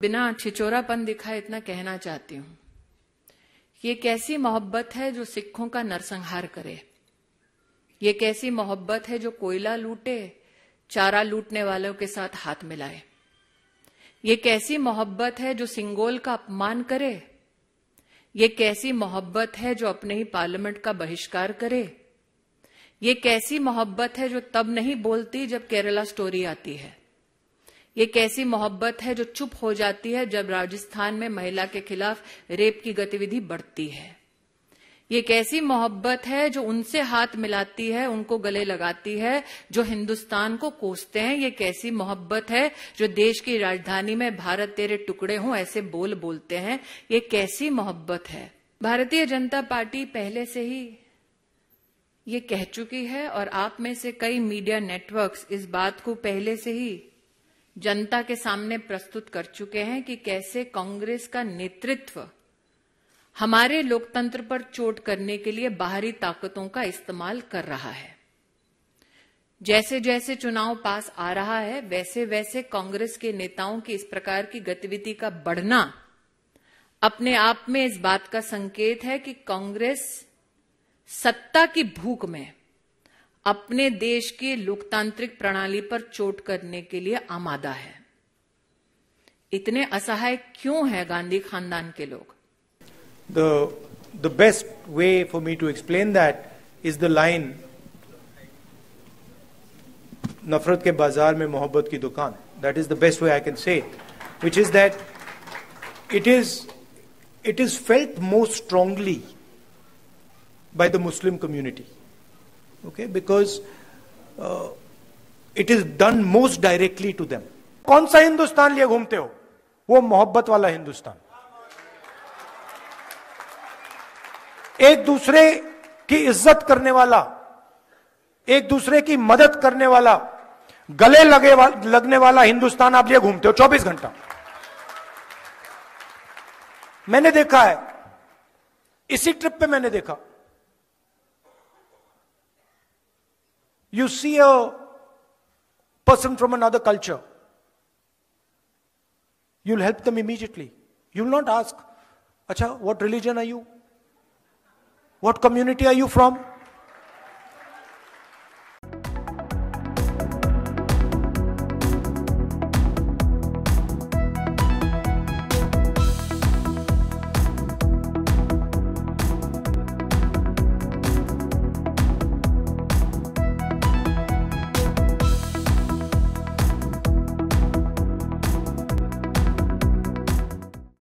बिना छिचोरापन दिखाए इतना कहना चाहती हूं ये कैसी मोहब्बत है जो सिखों का नरसंहार करे ये कैसी मोहब्बत है जो कोयला लूटे चारा लूटने वालों के साथ हाथ मिलाए ये कैसी मोहब्बत है जो सिंगोल का अपमान करे ये कैसी मोहब्बत है जो अपने ही पार्लियामेंट का बहिष्कार करे ये कैसी मोहब्बत है जो तब नहीं बोलती जब केरला स्टोरी आती है ये कैसी मोहब्बत है जो चुप हो जाती है जब राजस्थान में महिला के खिलाफ रेप की गतिविधि बढ़ती है ये कैसी मोहब्बत है जो उनसे हाथ मिलाती है उनको गले लगाती है जो हिंदुस्तान को कोसते हैं ये कैसी मोहब्बत है जो देश की राजधानी में भारत तेरे टुकड़े हों ऐसे बोल बोलते हैं ये कैसी मोहब्बत है भारतीय जनता पार्टी पहले से ही ये कह चुकी है और आप में से कई मीडिया नेटवर्क्स इस बात को पहले से ही जनता के सामने प्रस्तुत कर चुके हैं कि कैसे कांग्रेस का नेतृत्व हमारे लोकतंत्र पर चोट करने के लिए बाहरी ताकतों का इस्तेमाल कर रहा है जैसे जैसे चुनाव पास आ रहा है वैसे वैसे कांग्रेस के नेताओं की इस प्रकार की गतिविधि का बढ़ना अपने आप में इस बात का संकेत है कि कांग्रेस सत्ता की भूख में अपने देश की लोकतांत्रिक प्रणाली पर चोट करने के लिए आमादा है इतने असहाय क्यों है गांधी खानदान के लोग the the best way for me to explain that is the line नफरत के बाजार में मोहब्बत की दुकान that is the best way I can say which is that it is it is felt most strongly by the Muslim community okay because uh, it is done most directly to them कौन सा हिंदुस्तान लिए घूमते हो वो मोहब्बत वाला हिंदुस्तान एक दूसरे की इज्जत करने वाला एक दूसरे की मदद करने वाला गले लगे वा, लगने वाला हिंदुस्तान आप लिए घूमते हो 24 घंटा मैंने देखा है इसी ट्रिप पे मैंने देखा You see a person from another culture, you'll help them immediately. You'll not ask, Acha, what religion are you? What community are you from?